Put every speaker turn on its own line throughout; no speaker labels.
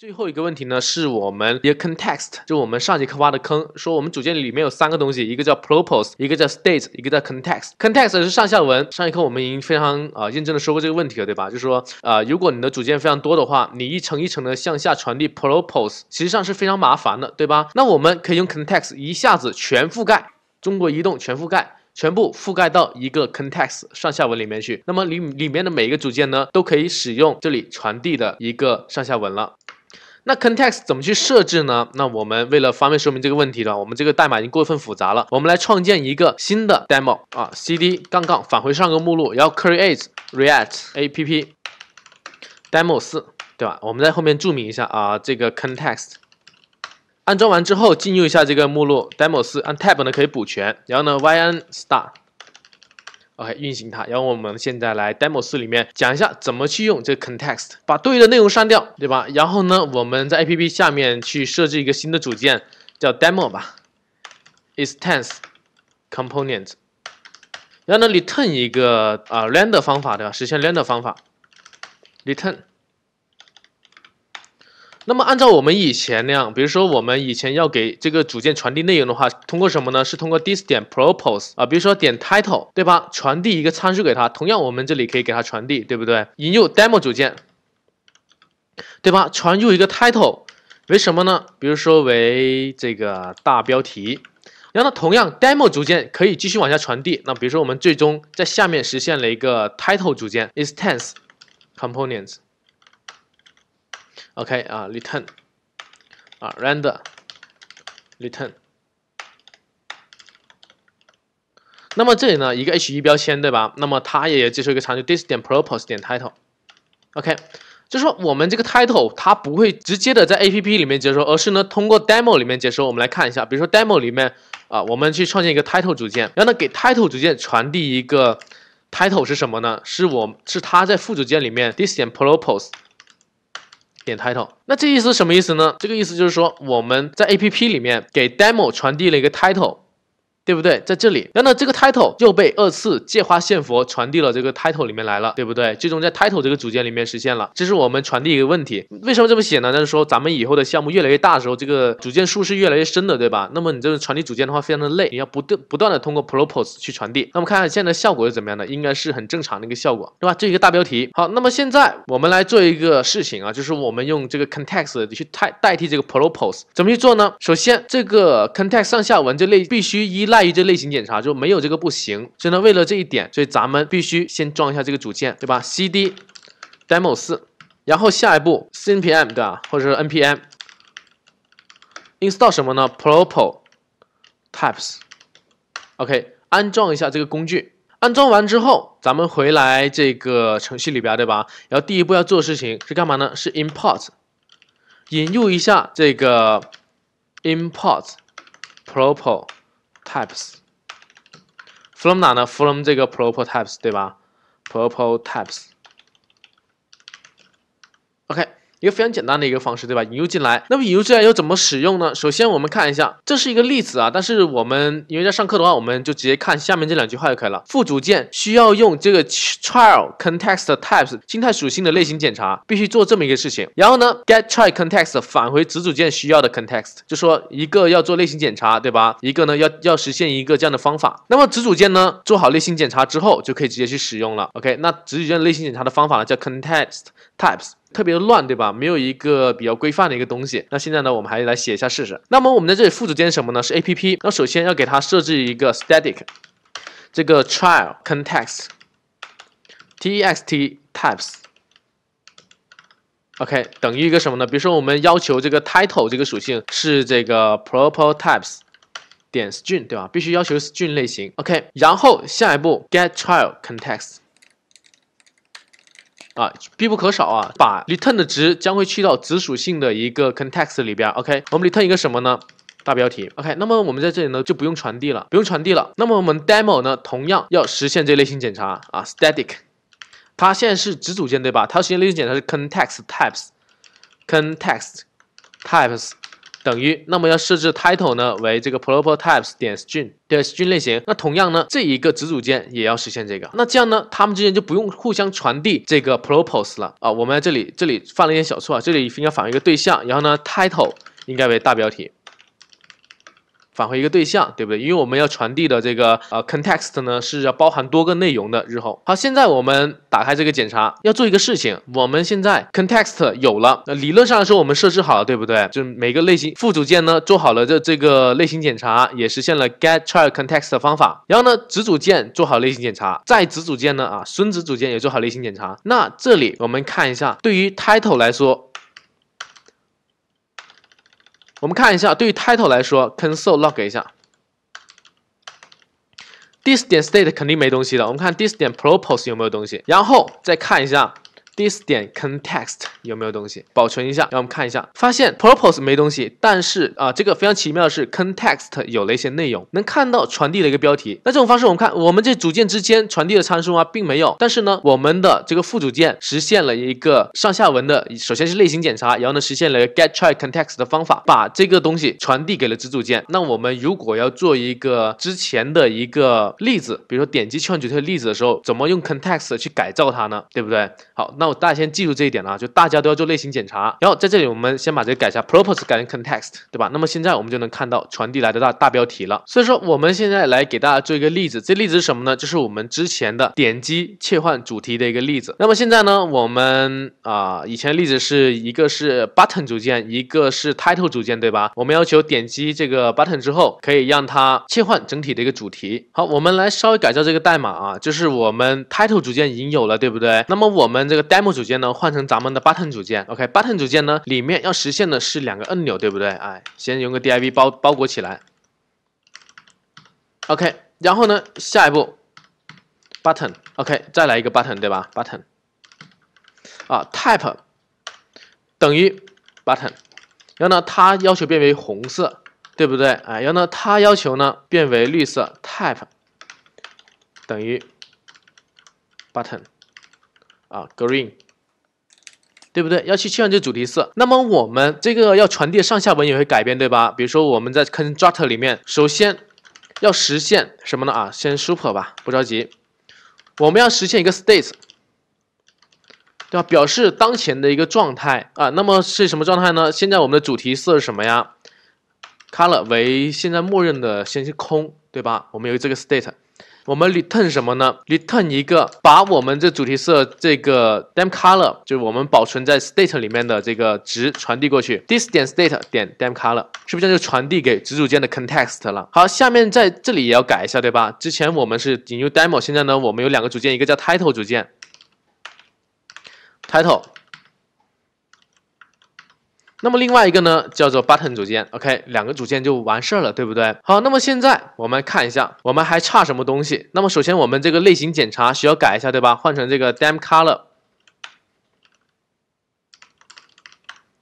最后一个问题呢，是我们一个 context，就我们上节课挖的坑，说我们组件里面有三个东西，一个叫 propose，一个叫 state，一个叫 context。context 是上下文，上一课我们已经非常啊认真的说过这个问题了，对吧？就是说啊，如果你的组件非常多的话，你一层一层的向下传递 propose，实际上是非常麻烦的，对吧？那我们可以用 context 一下子全覆盖，中国移动全覆盖，全部覆盖到一个 context 上下文里面去。那么里里面的每一个组件呢，都可以使用这里传递的一个上下文了。那 context 怎么去设置呢？那我们为了方便说明这个问题呢，我们这个代码已经过分复杂了。我们来创建一个新的 demo 啊，cd 杠杠返回上个目录，然后 create react app demo 四，对吧？我们在后面注明一下啊，这个 context 安装完之后，进入一下这个目录 demo 四，按 tab 呢可以补全，然后呢，y n star。OK，运行它。然后我们现在来 demo 四里面讲一下怎么去用这个 context，把对应的内容删掉，对吧？然后呢，我们在 APP 下面去设置一个新的组件，叫 demo 吧。Instance component。然后呢，return 一个啊 render 方法，对吧？实现 render 方法。return 那么按照我们以前那样，比如说我们以前要给这个组件传递内容的话，通过什么呢？是通过 this 点 propose 啊，比如说点 title 对吧？传递一个参数给它。同样，我们这里可以给它传递，对不对？引入 demo 组件，对吧？传入一个 title，为什么呢？比如说为这个大标题。然后呢，同样 demo 组件可以继续往下传递。那比如说我们最终在下面实现了一个 title 组件，instance components。OK 啊，return 啊，render，return。那么这里呢，一个 H 1标签对吧？那么它也接收一个长，就 t h i s 点 propose 点 title。OK，就是说我们这个 title 它不会直接的在 APP 里面接收，而是呢通过 demo 里面接收。我们来看一下，比如说 demo 里面啊，我们去创建一个 title 组件，然后呢给 title 组件传递一个 title 是什么呢？是我是它在副组件里面 this 点 propose。title，那这意思什么意思呢？这个意思就是说，我们在 APP 里面给 demo 传递了一个 title。对不对？在这里，然后呢，这个 title 又被二次借花献佛传递了这个 title 里面来了，对不对？最终在 title 这个组件里面实现了，这是我们传递一个问题。为什么这么写呢？就是说咱们以后的项目越来越大的时候，这个组件数是越来越深的，对吧？那么你这个传递组件的话非常的累，你要不断不断的通过 props o e 去传递。那么看看现在效果是怎么样的，应该是很正常的一个效果，对吧？这一个大标题。好，那么现在我们来做一个事情啊，就是我们用这个 context 去代代替这个 props，o e 怎么去做呢？首先这个 context 上下文这类必须依赖。在于这类型检查，就没有这个不行。所以呢，为了这一点，所以咱们必须先装一下这个组件，对吧？cd demo 四，然后下一步，cnpm 对吧？或者是 npm install 什么呢？propotypes，OK，安装一下这个工具。安装完之后，咱们回来这个程序里边，对吧？然后第一步要做的事情是干嘛呢？是 import，引入一下这个 import p r o p o types。from 哪呢？from 这个 prototypes 对吧？prototypes。OK，一个非常简单的一个方式，对吧？引入进来，那么引入进来要怎么使用呢？首先我们看一下，这是一个例子啊。但是我们因为在上课的话，我们就直接看下面这两句话就可以了。副组件需要用这个 c h i a l context types 心态属性的类型检查，必须做这么一个事情。然后呢，get c h y context 返回子组件需要的 context，就说一个要做类型检查，对吧？一个呢要要实现一个这样的方法。那么子组件呢做好类型检查之后，就可以直接去使用了。OK，那子组件类型检查的方法呢叫 context types。特别的乱，对吧？没有一个比较规范的一个东西。那现在呢，我们还来写一下试试。那么我们在这里附组的是什么呢？是 A P P。那首先要给它设置一个 static 这个 trial context text types，OK 等于一个什么呢？比如说我们要求这个 title 这个属性是这个 prop types 点 string，对吧？必须要求 string 类型。OK，然后下一步 get trial context。啊，必不可少啊！把 return 的值将会去到子属性的一个 context 里边。OK，我们 return 一个什么呢？大标题。OK，那么我们在这里呢就不用传递了，不用传递了。那么我们 demo 呢，同样要实现这类型检查啊，static。它现在是子组件对吧？它实现类型检查是 context types，context types。等于，那么要设置 title 呢为这个 p r o p o t y p e s 点 string，点 string 类型。那同样呢，这一个子组件也要实现这个。那这样呢，他们之间就不用互相传递这个 props o e 了啊。我们在这里这里犯了一点小错啊，这里应该返回一个对象，然后呢 title 应该为大标题。返回一个对象，对不对？因为我们要传递的这个呃 context 呢是要包含多个内容的。日后好，现在我们打开这个检查，要做一个事情。我们现在 context 有了，那理论上来说我们设置好了，对不对？就是每个类型副组件呢做好了这这个类型检查，也实现了 get child context 的方法。然后呢，子组件做好类型检查，在子组件呢啊，孙子组件也做好类型检查。那这里我们看一下，对于 title 来说。我们看一下，对于 title 来说，console log 一下，this 点 state 肯定没东西的。我们看 this 点 propose 有没有东西，然后再看一下。this 点 context 有没有东西？保存一下，让我们看一下，发现 purpose 没东西，但是啊，这个非常奇妙的是 context 有了一些内容，能看到传递的一个标题。那这种方式我们看，我们这组件之间传递的参数啊，并没有，但是呢，我们的这个副组件实现了一个上下文的，首先是类型检查，然后呢，实现了 get try context 的方法，把这个东西传递给了子组件。那我们如果要做一个之前的一个例子，比如说点击 change 举的例子的时候，怎么用 context 去改造它呢？对不对？好，那大家先记住这一点啊，就大家都要做类型检查。然后在这里，我们先把这改一下，purpose 改成 context，对吧？那么现在我们就能看到传递来的大大标题了。所以说，我们现在来给大家做一个例子。这例子是什么呢？就是我们之前的点击切换主题的一个例子。那么现在呢，我们啊，以前例子是一个是 button 组件，一个是 title 组件，对吧？我们要求点击这个 button 之后，可以让它切换整体的一个主题。好，我们来稍微改造这个代码啊，就是我们 title 组件已经有了，对不对？那么我们这个。demo 组件呢，换成咱们的 button 组件。OK，button 组件呢，里面要实现的是两个按钮，对不对？哎，先用个 div 包包裹起来。OK，然后呢，下一步，button。OK，再来一个 button，对吧？button。啊，type 等于 button。然后呢，它要求变为红色，对不对？哎，然后呢，它要求呢变为绿色。type 等于 button。啊，green，对不对？要去切换这个主题色。那么我们这个要传递上下文也会改变，对吧？比如说我们在 constructor 里面，首先要实现什么呢？啊，先 super 吧，不着急。我们要实现一个 state，对吧？表示当前的一个状态啊。那么是什么状态呢？现在我们的主题色是什么呀？color 为现在默认的，先是空，对吧？我们有这个 state。我们 return 什么呢？return 一个把我们这主题色这个 d e m color 就是我们保存在 state 里面的这个值传递过去，this 点 state 点 d e m color，是不是这样就传递给子组件的 context 了？好，下面在这里也要改一下，对吧？之前我们是引入 demo，现在呢，我们有两个组件，一个叫 title 组件，title。那么另外一个呢，叫做 button 组件，OK，两个组件就完事儿了，对不对？好，那么现在我们看一下，我们还差什么东西？那么首先，我们这个类型检查需要改一下，对吧？换成这个 d a m color。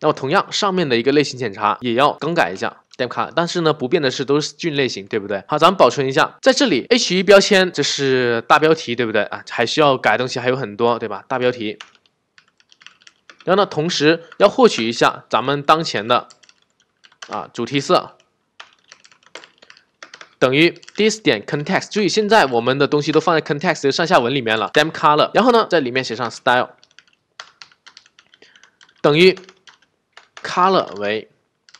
那么同样，上面的一个类型检查也要更改一下 d a m color，但是呢，不变的是都是菌类型，对不对？好，咱们保存一下。在这里，h1 标签这是大标题，对不对啊？还需要改东西还有很多，对吧？大标题。然后呢，同时要获取一下咱们当前的啊主题色，等于 this. 点 context。注意，现在我们的东西都放在 context 的上下文里面了 d a m color。然后呢，在里面写上 style 等于 color 为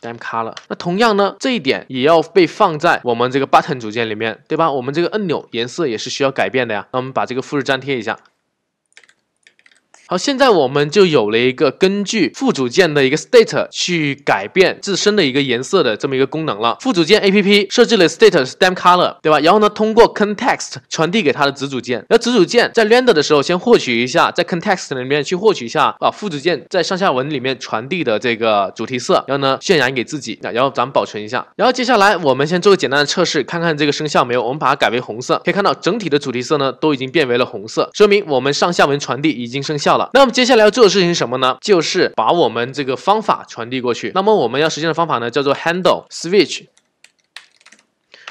d a m color。那同样呢，这一点也要被放在我们这个 button 组件里面，对吧？我们这个按钮颜色也是需要改变的呀。那我们把这个复制粘贴一下。好，现在我们就有了一个根据副组件的一个 state 去改变自身的一个颜色的这么一个功能了。副组件 A P P 设置了 state s t e m color，对吧？然后呢，通过 context 传递给它的子组件。而子组件在 render 的时候，先获取一下，在 context 里面去获取一下啊，副组件在上下文里面传递的这个主题色，然后呢，渲染给自己。然后咱们保存一下。然后接下来我们先做个简单的测试，看看这个生效没有？我们把它改为红色，可以看到整体的主题色呢都已经变为了红色，说明我们上下文传递已经生效了。那么接下来要做的事情是什么呢？就是把我们这个方法传递过去。那么我们要实现的方法呢，叫做 handle switch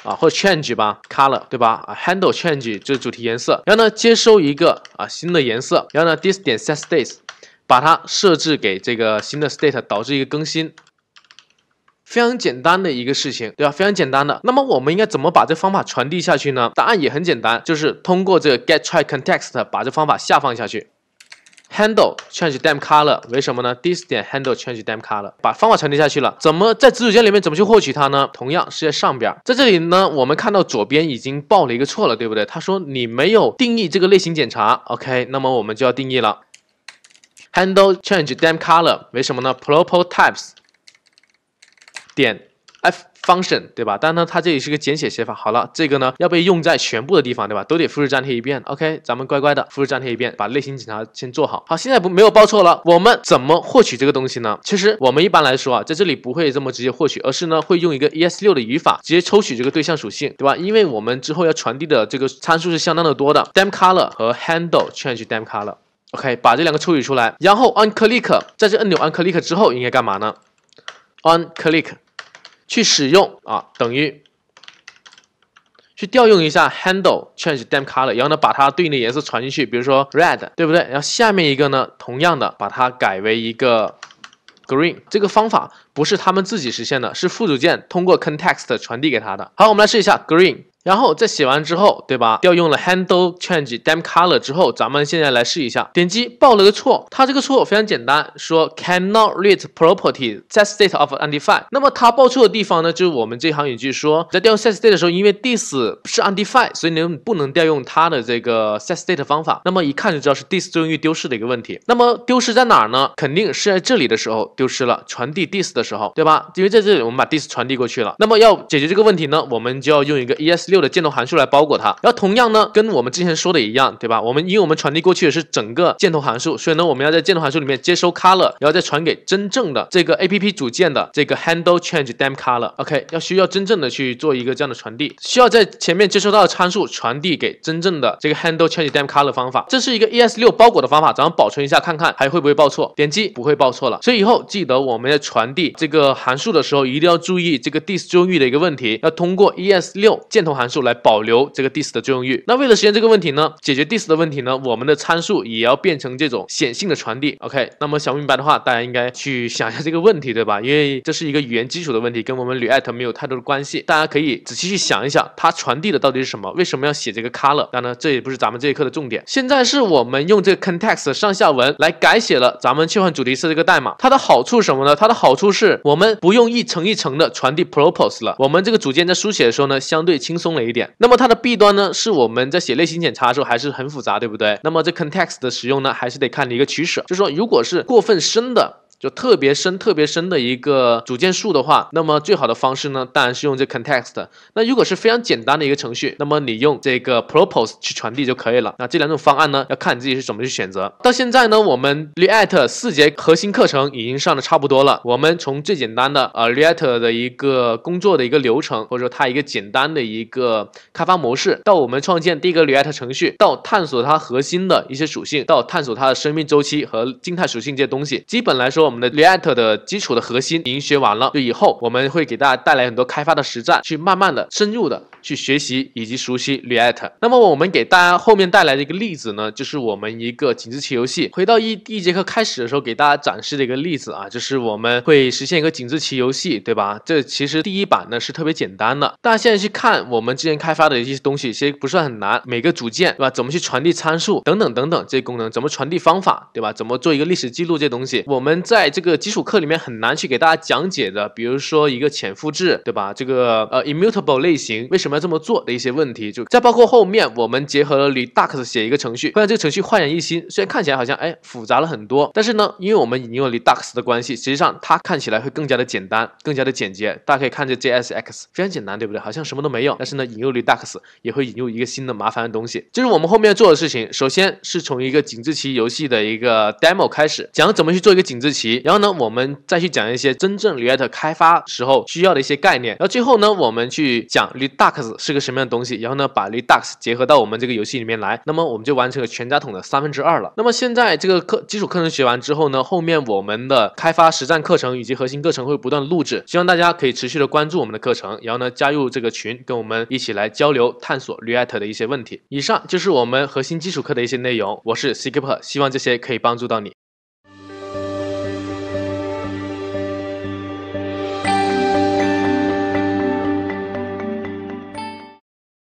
啊，或者 change 吧，color 对吧？啊，handle change 就主题颜色。然后呢，接收一个啊新的颜色。然后呢，this 点 set state，把它设置给这个新的 state，导致一个更新。非常简单的一个事情，对吧？非常简单的。那么我们应该怎么把这方法传递下去呢？答案也很简单，就是通过这个 get try context 把这方法下放下去。handle change damn color 为什么呢？点 handle change damn color，把方法传递下去了。怎么在子组件里面怎么去获取它呢？同样是在上边，在这里呢，我们看到左边已经报了一个错了，对不对？他说你没有定义这个类型检查。OK，那么我们就要定义了。handle change damn color 为什么呢？prop types 点 f function 对吧？但呢，它这里是个简写写法。好了，这个呢要被用在全部的地方，对吧？都得复制粘贴一遍。OK，咱们乖乖的复制粘贴一遍，把类型检查先做好。好，现在不没有报错了。我们怎么获取这个东西呢？其实我们一般来说啊，在这里不会这么直接获取，而是呢会用一个 ES 六的语法直接抽取这个对象属性，对吧？因为我们之后要传递的这个参数是相当的多的。dem color 和 handle change dem color。OK，把这两个抽取出来，然后 on click 在这按钮 on click 之后应该干嘛呢？on click 去使用啊，等于去调用一下 handle change d a m color，然后呢，把它对应的颜色传进去，比如说 red，对不对？然后下面一个呢，同样的把它改为一个 green。这个方法不是他们自己实现的，是副组件通过 context 传递给他的。好，我们来试一下 green。然后在写完之后，对吧？调用了 handle change d a m color 之后，咱们现在来试一下，点击报了个错。它这个错非常简单，说 cannot read property set state of undefined。那么它报错的地方呢，就是我们这行语句说，在调用 set state 的时候，因为 this 是 undefined，所以呢，不能调用它的这个 set state 方法。那么一看就知道是 this 用象丢失的一个问题。那么丢失在哪儿呢？肯定是在这里的时候丢失了传递 this 的时候，对吧？因为在这里我们把 this 传递过去了。那么要解决这个问题呢，我们就要用一个 ES 六。的箭头函数来包裹它，然后同样呢，跟我们之前说的一样，对吧？我们因为我们传递过去的是整个箭头函数，所以呢，我们要在箭头函数里面接收 color，然后再传给真正的这个 A P P 组件的这个 handle change d a m color。OK，要需要真正的去做一个这样的传递，需要在前面接收到的参数传递给真正的这个 handle change d a m color 方法。这是一个 E S 六包裹的方法，咱们保存一下看看还会不会报错。点击不会报错了，所以以后记得我们在传递这个函数的时候一定要注意这个 D I S O U T E 的一个问题，要通过 E S 六箭头函数来保留这个 d i s 的作用域。那为了实现这个问题呢，解决 d i s 的问题呢，我们的参数也要变成这种显性的传递。OK，那么想明白的话，大家应该去想一下这个问题，对吧？因为这是一个语言基础的问题，跟我们 e at 没有太多的关系。大家可以仔细去想一想，它传递的到底是什么？为什么要写这个 color？当然，这也不是咱们这一课的重点。现在是我们用这个 context 上下文来改写了咱们切换主题色这个代码。它的好处什么呢？它的好处是我们不用一层一层的传递 propose 了。我们这个组件在书写的时候呢，相对轻松。松了一点，那么它的弊端呢，是我们在写类型检查的时候还是很复杂，对不对？那么这 context 的使用呢，还是得看你一个取舍，就是说，如果是过分深的。就特别深、特别深的一个组件树的话，那么最好的方式呢，当然是用这 context。那如果是非常简单的一个程序，那么你用这个 props o e 去传递就可以了。那这两种方案呢，要看你自己是怎么去选择。到现在呢，我们 React 四节核心课程已经上的差不多了。我们从最简单的呃 React 的一个工作的一个流程，或者说它一个简单的一个开发模式，到我们创建第一个 React 程序，到探索它核心的一些属性，到探索它的生命周期和静态属性这些东西，基本来说。我们的 React 的基础的核心已经学完了，就以后我们会给大家带来很多开发的实战，去慢慢的深入的。去学习以及熟悉 React。那么我们给大家后面带来的一个例子呢，就是我们一个井字棋游戏。回到一第一节课开始的时候，给大家展示的一个例子啊，就是我们会实现一个井字棋游戏，对吧？这其实第一版呢是特别简单的。大家现在去看我们之前开发的一些东西，其实不算很难。每个组件对吧？怎么去传递参数等等等等这些功能，怎么传递方法对吧？怎么做一个历史记录这些东西，我们在这个基础课里面很难去给大家讲解的。比如说一个浅复制对吧？这个呃 immutable 类型为什么？这么做的一些问题，就再包括后面，我们结合了 Redux 写一个程序，会让这个程序焕然一新。虽然看起来好像哎复杂了很多，但是呢，因为我们引用 Redux 的关系，实际上它看起来会更加的简单，更加的简洁。大家可以看这 JSX，非常简单，对不对？好像什么都没有。但是呢，引入 Redux 也会引入一个新的麻烦的东西，就是我们后面要做的事情。首先是从一个井字棋游戏的一个 demo 开始，讲怎么去做一个井字棋，然后呢，我们再去讲一些真正 React 开发时候需要的一些概念。然后最后呢，我们去讲 Redux。是个什么样的东西？然后呢，把 Redux 结合到我们这个游戏里面来，那么我们就完成了全家桶的三分之二了。那么现在这个课基础课程学完之后呢，后面我们的开发实战课程以及核心课程会不断录制，希望大家可以持续的关注我们的课程，然后呢加入这个群，跟我们一起来交流探索 React 的一些问题。以上就是我们核心基础课的一些内容，我是 C c i p p e r 希望这些可以帮助到你。